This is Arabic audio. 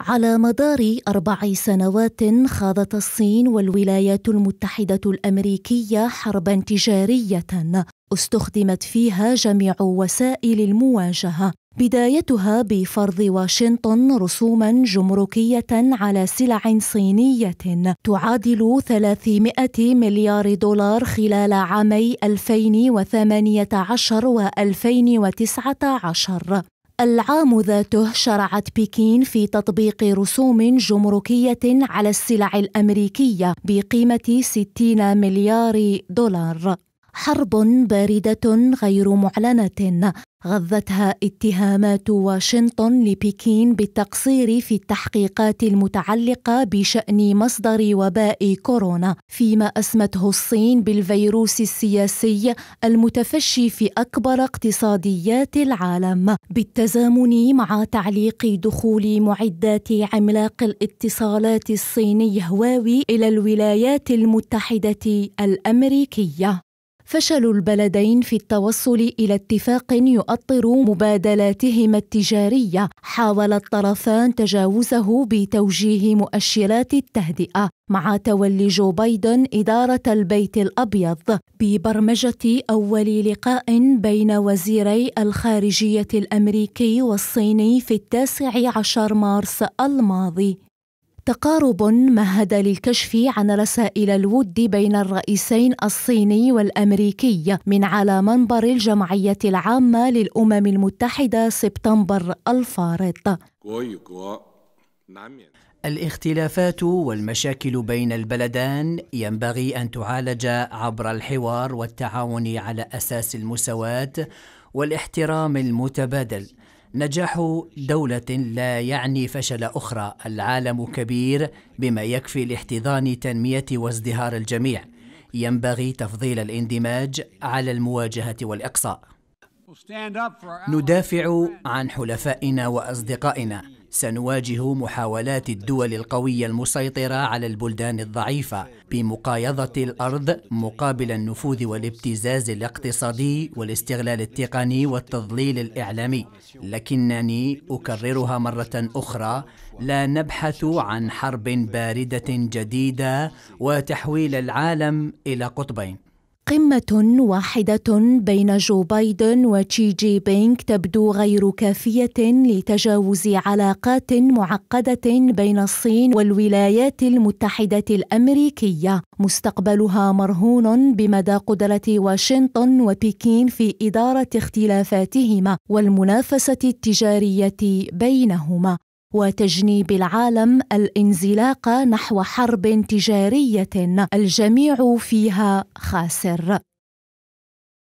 على مدار أربع سنوات خاضت الصين والولايات المتحدة الأمريكية حربا تجارية استخدمت فيها جميع وسائل المواجهة بدايتها بفرض واشنطن رسوما جمركية على سلع صينية تعادل 300 مليار دولار خلال عامي 2018 و 2019 العام ذاته شرعت بكين في تطبيق رسوم جمركية على السلع الأمريكية بقيمة 60 مليار دولار حرب بارده غير معلنه غذتها اتهامات واشنطن لبكين بالتقصير في التحقيقات المتعلقه بشان مصدر وباء كورونا فيما اسمته الصين بالفيروس السياسي المتفشي في اكبر اقتصاديات العالم بالتزامن مع تعليق دخول معدات عملاق الاتصالات الصيني هواوي الى الولايات المتحده الامريكيه فشل البلدين في التوصل إلى اتفاق يؤطر مبادلاتهما التجارية حاول الطرفان تجاوزه بتوجيه مؤشرات التهدئة مع تولي جو بايدن إدارة البيت الأبيض ببرمجة أول لقاء بين وزيري الخارجية الأمريكي والصيني في التاسع عشر مارس الماضي تقارب مهد للكشف عن رسائل الود بين الرئيسين الصيني والامريكي من على منبر الجمعيه العامه للامم المتحده سبتمبر الفارط الاختلافات والمشاكل بين البلدان ينبغي ان تعالج عبر الحوار والتعاون على اساس المساواه والاحترام المتبادل نجاح دولة لا يعني فشل أخرى، العالم كبير بما يكفي لاحتضان تنمية وازدهار الجميع. ينبغي تفضيل الاندماج على المواجهة والإقصاء. ندافع عن حلفائنا وأصدقائنا. سنواجه محاولات الدول القوية المسيطرة على البلدان الضعيفة بمقايضة الأرض مقابل النفوذ والابتزاز الاقتصادي والاستغلال التقني والتضليل الإعلامي لكنني أكررها مرة أخرى لا نبحث عن حرب باردة جديدة وتحويل العالم إلى قطبين قمة واحدة بين جو بايدن وتشي جي بينغ تبدو غير كافية لتجاوز علاقات معقدة بين الصين والولايات المتحدة الأمريكية مستقبلها مرهون بمدى قدرة واشنطن وبكين في إدارة اختلافاتهما والمنافسة التجارية بينهما وتجنيب العالم الانزلاق نحو حرب تجاريه الجميع فيها خاسر